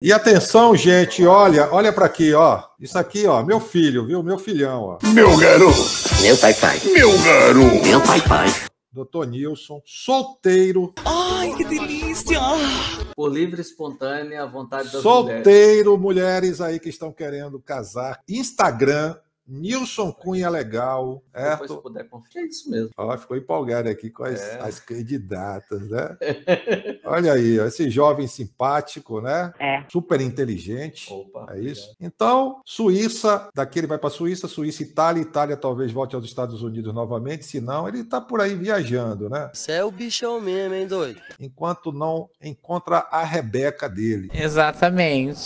E atenção, gente, olha, olha para aqui, ó. Isso aqui, ó, meu filho, viu? Meu filhão, ó. Meu garoto. Meu pai pai. Meu garoto. Meu pai pai. Doutor Nilson, solteiro. Ai, que delícia! Por livre, espontânea vontade das solteiro, mulheres. Solteiro, mulheres aí que estão querendo casar. Instagram, Nilson Cunha é Legal. Depois, se puder conferir, é isso mesmo. Ó, ficou empolgado aqui com as, é. as candidatas, né? Olha aí, ó, esse jovem simpático, né? É. Super inteligente. Opa, é isso. Então, Suíça, daqui ele vai para Suíça, Suíça, Itália, Itália talvez volte aos Estados Unidos novamente, se não, ele tá por aí viajando, né? Você é o bichão mesmo, hein, doido? Enquanto não encontra a Rebeca dele. Exatamente.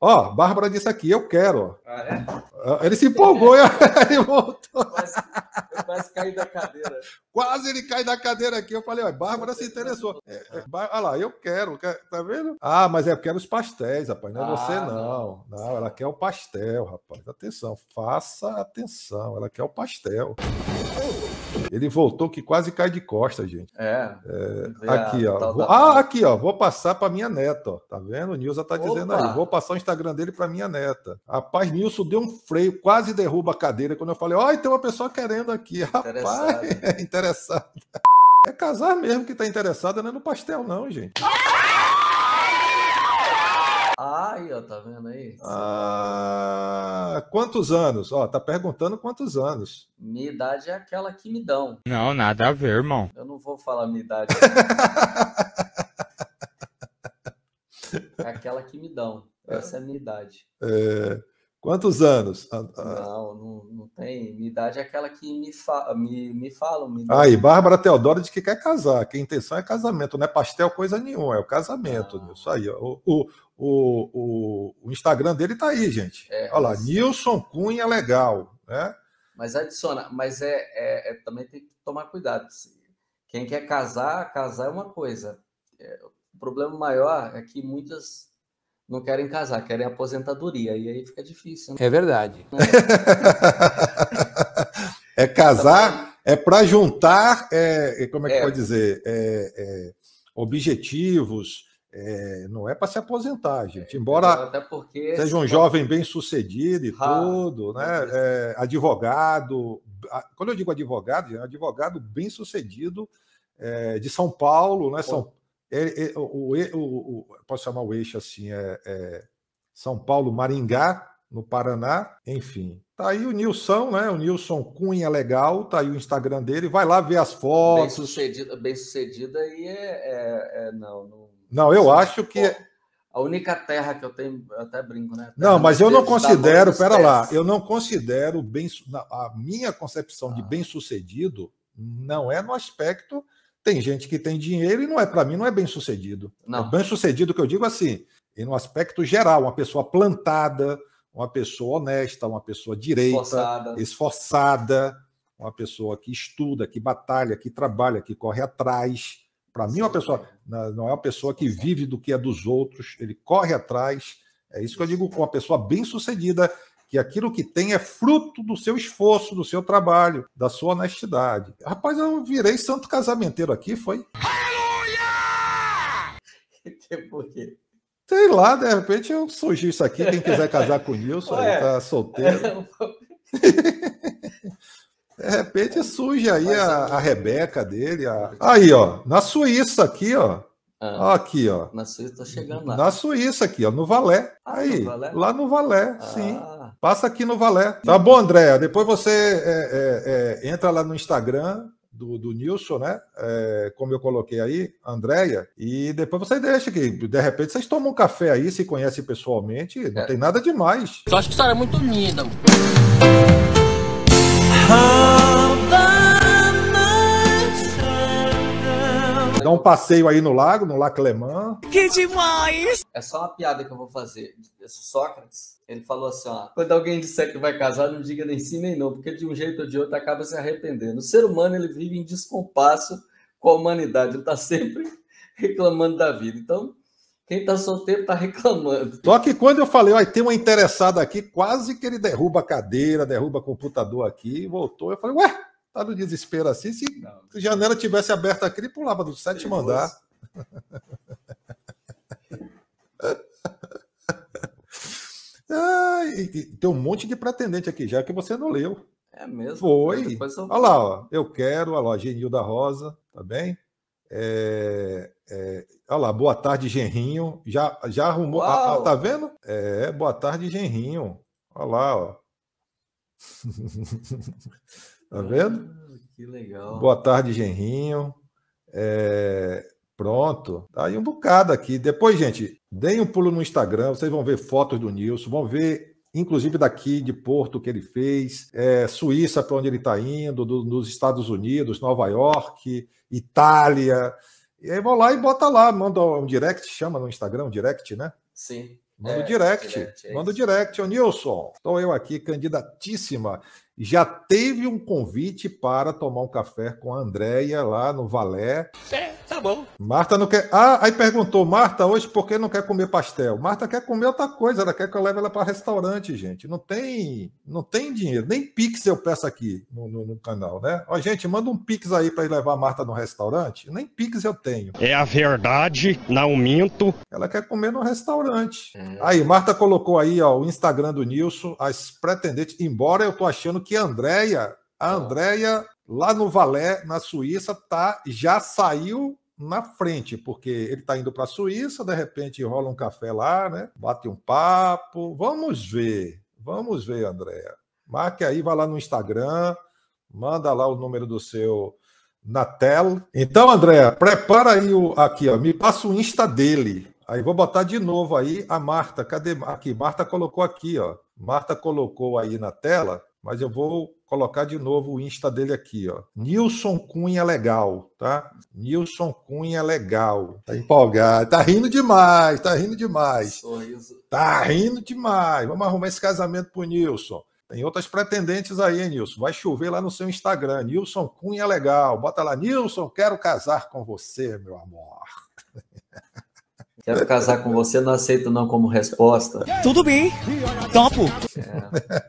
Ó, Bárbara disse aqui, eu quero. Ah, é? Ele se empolgou 我呀，我。da cadeira. Quase ele cai da cadeira aqui. Eu falei, ó, Bárbara se interessou. É, é, lá, eu quero, tá vendo? Ah, mas eu é quero os pastéis, rapaz. Não é ah, você, não. não. não. ela quer o pastel, rapaz. Atenção, faça atenção. Ela quer o pastel. Ele voltou que quase cai de costas, gente. É. é aqui, ó. Vou, ah, aqui, ó. Vou passar para minha neta, ó. Tá vendo? Nilson tá dizendo aí. Vou passar o Instagram dele para minha neta. Rapaz, Nilson deu um freio, quase derruba a cadeira quando eu falei: ó, oh, tem uma pessoa querendo aqui. Rapaz, interessada. pai é interessada. É casar mesmo que tá interessada, não é no pastel, não, gente. Aí, ó, tá vendo aí? Ah, quantos anos? Ó, tá perguntando quantos anos. Minha idade é aquela que me dão. Não, nada a ver, irmão. Eu não vou falar minha idade. é aquela que me dão. É. Essa é a minha idade. É. Quantos anos? Ah, ah. Não, não, não tem. Minha idade é aquela que me, fa me, me falam. Me ah, e Bárbara Teodoro de que quer casar, que a intenção é casamento, não é pastel coisa nenhuma, é o casamento. Ah. Isso aí. O, o, o, o, Instagram dele tá aí, gente. É, Olha lá, Nilson Cunha Legal, né? Mas adiciona, mas é, é, é, também tem que tomar cuidado. Quem quer casar, casar é uma coisa. É, o problema maior é que muitas não querem casar, querem aposentadoria. E aí fica difícil. Né? É verdade. É, casar, é para juntar, é, como é que é. pode dizer? É, é objetivos. É, não é para se aposentar, gente. É, Embora seja um jovem bem sucedido e ah, tudo, né? né? advogado. Quando eu digo advogado, é um advogado bem sucedido de São Paulo, né? São ele, o, o, o, posso chamar o eixo assim, é, é São Paulo, Maringá, no Paraná, enfim. Tá aí o Nilson, né? O Nilson Cunha legal, tá aí o Instagram dele, vai lá ver as fotos. Bem sucedida, bem sucedida e é, é, é não, não, não. eu acho que é a única terra que eu tenho, eu até brinco, né? não, mas eu não considero, pera lá, eu não considero bem a minha concepção ah. de bem sucedido não é no aspecto tem gente que tem dinheiro e não é para mim, não é bem sucedido. Não. É bem sucedido que eu digo assim, e no aspecto geral, uma pessoa plantada, uma pessoa honesta, uma pessoa direita, esforçada. esforçada, uma pessoa que estuda, que batalha, que trabalha, que corre atrás. Para mim, uma pessoa não é uma pessoa que vive do que é dos outros, ele corre atrás. É isso que eu digo, uma pessoa bem-sucedida que aquilo que tem é fruto do seu esforço, do seu trabalho, da sua honestidade. Rapaz, eu virei santo casamenteiro aqui, foi? Aleluia! Por quê? Sei lá, de repente eu surgiu isso aqui. Quem quiser casar com o Nilson, ele tá solteiro. É, de repente surge aí a, a Rebeca dele. A... Aí, ó, na Suíça aqui, ó. Ah, aqui, ó. Na Suíça, tô tá chegando lá. Na Suíça aqui, ó, no Valé. Ah, aí, no Valé? lá no Valé, ah. sim. Passa aqui no Valé. Tá bom, Andréa? Depois você é, é, é, entra lá no Instagram, do, do Nilson, né? É, como eu coloquei aí, Andréia, e depois você deixa que, de repente, vocês tomam um café aí, se conhecem pessoalmente, não é. tem nada demais. Eu acho que a história é muito linda. Ah! Dá um passeio aí no lago, no Lac Leman. Que demais! É só uma piada que eu vou fazer. Sócrates, ele falou assim: ó, quando alguém disser que vai casar, não diga nem sim nem não, porque de um jeito ou de outro acaba se arrependendo. O ser humano ele vive em descompasso com a humanidade, ele está sempre reclamando da vida. Então, quem tá solteiro tá reclamando. Só que quando eu falei, vai tem uma interessada aqui, quase que ele derruba a cadeira, derruba computador aqui, voltou. Eu falei, ué, tá no desespero assim. Se a janela tivesse aberta aqui, ele pulava do sétimo andar. ah, tem um monte de pretendente aqui já que você não leu. É mesmo? Foi. Eu... Olha lá, ó. eu quero, olha lá, Genil da Rosa, tá bem? É, é, olha lá, boa tarde, Genrinho. Já, já arrumou. A, a, tá vendo? É, boa tarde, Genrinho. Olha lá, ó. Tá vendo? Ah, que legal. Boa tarde, Genrinho. É... Pronto. Tá aí um bocado aqui. Depois, gente, deem um pulo no Instagram, vocês vão ver fotos do Nilson, vão ver inclusive daqui de Porto que ele fez, é, Suíça para onde ele está indo, do, dos Estados Unidos, Nova York, Itália. E aí vão lá e bota lá, manda um direct, chama no Instagram, um direct, né? Sim. Manda o é, um direct, direct é manda o um direct, ô Nilson, estou eu aqui, candidatíssima já teve um convite para tomar um café com a Andréia lá no Valé. É, tá bom. Marta não quer. Ah, aí perguntou, Marta, hoje por que não quer comer pastel? Marta quer comer outra coisa, ela quer que eu leve ela para restaurante, gente. Não tem, não tem dinheiro, nem pix eu peço aqui no, no, no canal, né? Ó, gente, manda um pix aí para ir levar a Marta no restaurante. Nem pix eu tenho. É a verdade, não minto. Ela quer comer no restaurante. Hum. Aí, Marta colocou aí ó, o Instagram do Nilson, as pretendentes, embora eu tô achando que a Andréia, a Andréia, lá no Valé, na Suíça, tá, já saiu na frente, porque ele está indo para a Suíça, de repente rola um café lá, né? Bate um papo. Vamos ver. Vamos ver, Andréia. Marque aí, vai lá no Instagram, manda lá o número do seu na tela. Então, Andréia, prepara aí o aqui, ó, me passa o Insta dele. Aí vou botar de novo aí a Marta. Cadê aqui? Marta colocou aqui, ó. Marta colocou aí na tela mas eu vou colocar de novo o Insta dele aqui, ó. Nilson Cunha Legal, tá? Nilson Cunha Legal. Tá empolgado, tá rindo demais, tá rindo demais. Sorriso. Tá rindo demais. Vamos arrumar esse casamento pro Nilson. Tem outras pretendentes aí, hein, Nilson? Vai chover lá no seu Instagram. Nilson Cunha Legal. Bota lá, Nilson, quero casar com você, meu amor. Quero casar com você, não aceito não como resposta. Tudo bem, topo. É.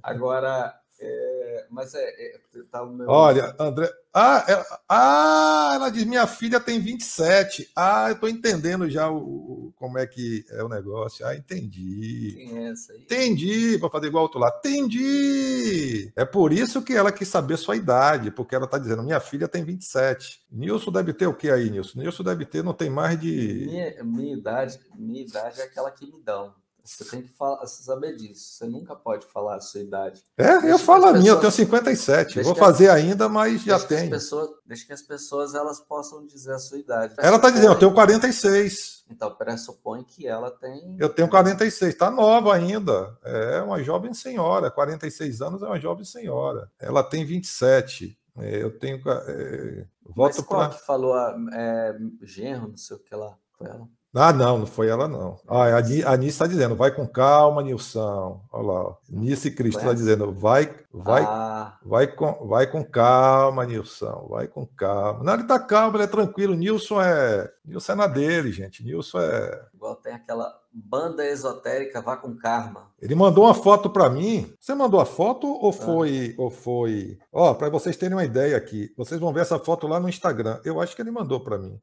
Agora, é, mas é, é tá meu... Olha, André. Ah, é, ah, ela diz: minha filha tem 27. Ah, eu tô entendendo já o, como é que é o negócio. Ah, entendi. Quem é essa aí? Entendi, para fazer igual outro lá. Entendi! É por isso que ela quis saber sua idade, porque ela tá dizendo: minha filha tem 27. Nilson deve ter o que aí, Nilson? Nilson deve ter, não tem mais de. Minha, minha idade, minha idade é aquela que me dão. Você tem que falar, saber disso. Você nunca pode falar a sua idade. É, deixa eu falo a minha, eu tenho 57. Vou fazer a... ainda, mas já tenho. Pessoas, deixa que as pessoas elas possam dizer a sua idade. Ela está dizendo, eu tenho 46. Então, pressupõe que ela tem. Eu tenho 46, está nova ainda. É uma jovem senhora. 46 anos é uma jovem senhora. Ela tem 27. É, eu tenho. É, voto Mas qual pra... que falou a, é, genro, não sei o que lá? Foi ela. Ah, não, não foi ela, não. Ah, é a Nice está dizendo, vai com calma, Nilson. Olha lá. Nice Cristo está dizendo, vai, vai, ah. vai, com, vai com calma, Nilson. Vai com calma. Não, ele está calmo, ele é tranquilo. Nilson é. Nilson é na dele, gente. Nilson é. Igual tem aquela banda esotérica Vá com Karma. Ele mandou uma foto para mim. Você mandou a foto ou ah. foi ah. ou foi? Ó, para vocês terem uma ideia aqui. Vocês vão ver essa foto lá no Instagram. Eu acho que ele mandou para mim.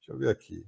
Deixa eu ver aqui.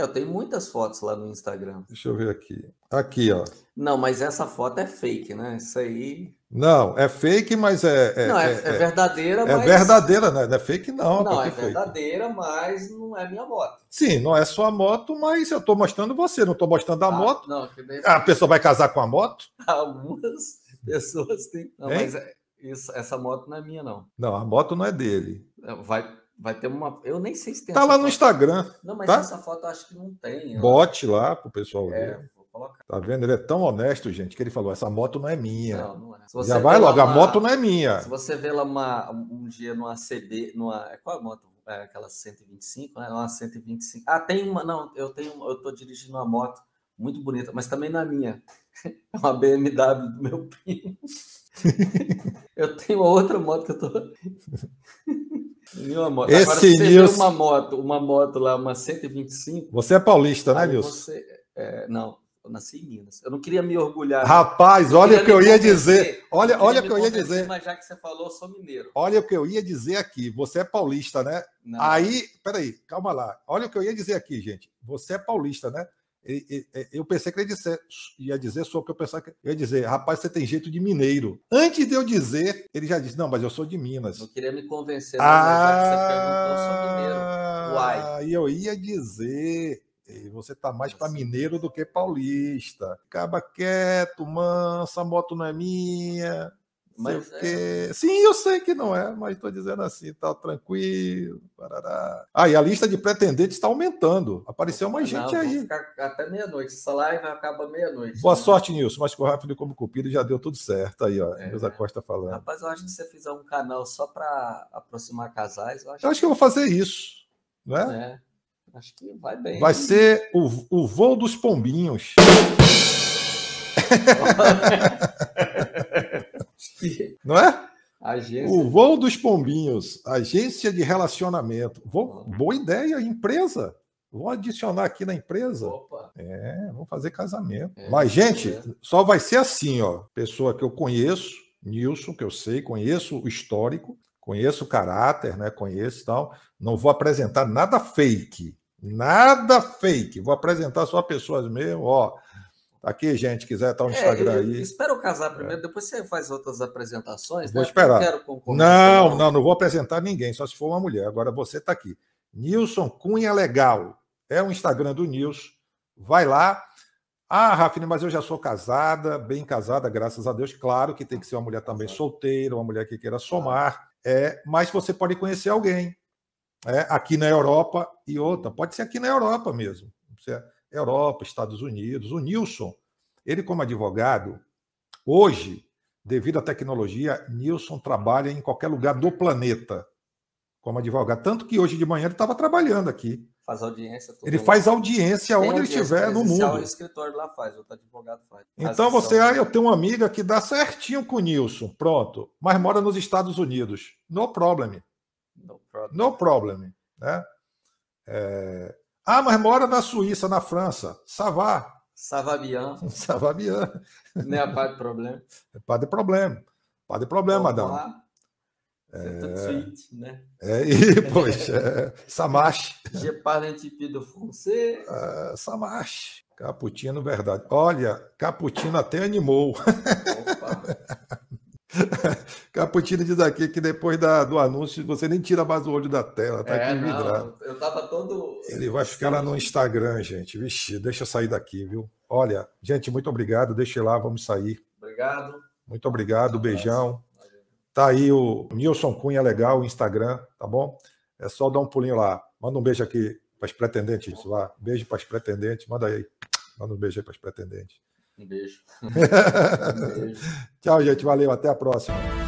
É, eu tenho muitas fotos lá no Instagram. Deixa eu ver aqui. Aqui, ó. Não, mas essa foto é fake, né? Isso aí. Não, é fake, mas é. é não, é, é, é, é. verdadeira, é mas. É verdadeira, né? Não é fake, não. Não, é verdadeira, fake. mas não é minha moto. Sim, não é sua moto, mas eu estou mostrando você, não estou mostrando a ah, moto. Não, que ah, A pessoa vai casar com a moto? Algumas pessoas têm. Não, mas isso, essa moto não é minha, não. Não, a moto não é dele. Vai Vai ter uma. Eu nem sei se tem. Tá lá foto. no Instagram. Não, mas tá? essa foto eu acho que não tem. Bote lá pro pessoal é, ver. vou colocar. Tá vendo? Ele é tão honesto, gente, que ele falou: essa moto não é minha. Não, não é. Já vai logo, uma... a moto não é minha. Se você vê lá uma, um dia numa CB. Numa... É, qual é a moto? É aquela 125, né? Uma 125. Ah, tem uma. Não, eu tenho. Eu tô dirigindo uma moto muito bonita, mas também na é minha. É uma BMW do meu primo. eu tenho outra moto que eu tô. Esse Agora, Nilson... uma moto, uma moto lá, uma 125. Você é paulista, né, Nilson? Você... É, não, eu nasci em Minas. Eu não queria me orgulhar. Rapaz, olha o que eu ia dizer. Olha, olha o que eu ia dizer. Mas já que você falou, eu sou mineiro. Olha o que eu ia dizer aqui. Você é paulista, né? Não. Aí, peraí, calma lá. Olha o que eu ia dizer aqui, gente. Você é paulista, né? Eu pensei que ele ia dizer só que eu pensava que ia dizer, rapaz, você tem jeito de mineiro. Antes de eu dizer, ele já disse, não, mas eu sou de Minas. Não queria me convencer, ah, já que você perguntou, eu sou mineiro. Uai. Ah, e eu ia dizer, você tá mais para mineiro do que paulista. Caba quieto, mansa, moto não é minha. Mas é. é. Sim, eu sei que não é, mas estou dizendo assim, tá tranquilo. Parará. Ah, e a lista de pretendentes está aumentando. Apareceu mais não, gente aí. até meia-noite. Essa live acaba meia-noite. Boa né? sorte, Nilson. Mas com rápido como cupido já deu tudo certo. Aí, ó. É. Neuza Costa falando. Rapaz, eu acho que você fizer um canal só para aproximar casais. Eu acho, eu acho que... que... eu vou fazer isso. Né? É. Acho que vai bem. Vai hein? ser o, o voo dos pombinhos. Não é? Agência... O voo dos pombinhos, agência de relacionamento. Vou... Boa ideia, empresa. Vou adicionar aqui na empresa. Opa. É, vou fazer casamento. É, Mas, gente, é. só vai ser assim, ó. Pessoa que eu conheço, Nilson, que eu sei, conheço o histórico, conheço o caráter, né? Conheço tal. Não vou apresentar nada fake. Nada fake. Vou apresentar só pessoas mesmo, ó aqui, gente, quiser estar tá no é, Instagram aí. Espero casar primeiro, é. depois você faz outras apresentações. Né? Vou né? esperar. Não, não, não, não vou apresentar ninguém, só se for uma mulher. Agora você está aqui. Nilson Cunha Legal. É o Instagram do Nilson. Vai lá. Ah, Rafine, mas eu já sou casada, bem casada, graças a Deus. Claro que tem que ser uma mulher também solteira, uma mulher que queira somar. É, mas você pode conhecer alguém é, aqui na Europa e outra. Pode ser aqui na Europa mesmo. Você, é Europa, Estados Unidos. O Nilson, ele como advogado, hoje, devido à tecnologia, Nilson trabalha em qualquer lugar do planeta como advogado. Tanto que hoje de manhã ele estava trabalhando aqui. Faz audiência. Ele mundo. faz audiência Tem onde ele estiver no mundo. É o escritório lá faz, o advogado faz. Então você, ah, eu tenho uma amiga que dá certinho com o Nilson, pronto, mas mora nos Estados Unidos. No problem. No problem. No problem né? É... Ah, mas mora na Suíça, na França. Savá. Savabian. Savabian. Não é a pá de problema. É pá de problema. Pá de problema, Adão. É... tudo suíte, né? É, e, poxa, é, Samash. Je parle un petit peu de français. É, Caputino, verdade. Olha, Caputino até animou. Opa. Caputino diz aqui que depois da, do anúncio você nem tira mais o olho da tela, tá é, aqui vidrado. Não, eu tava todo. Ele vai ficar lá no Instagram, gente. Vixe, deixa eu sair daqui, viu? Olha, gente, muito obrigado. Deixa lá, vamos sair. Obrigado. Muito obrigado, um beijão. Tá aí o Nilson Cunha Legal, o Instagram, tá bom? É só dar um pulinho lá. Manda um beijo aqui para as pretendentes lá. Beijo para as pretendentes. Manda aí. Manda um beijo aí para as pretendentes. Um beijo. um beijo. Tchau, gente. Valeu. Até a próxima.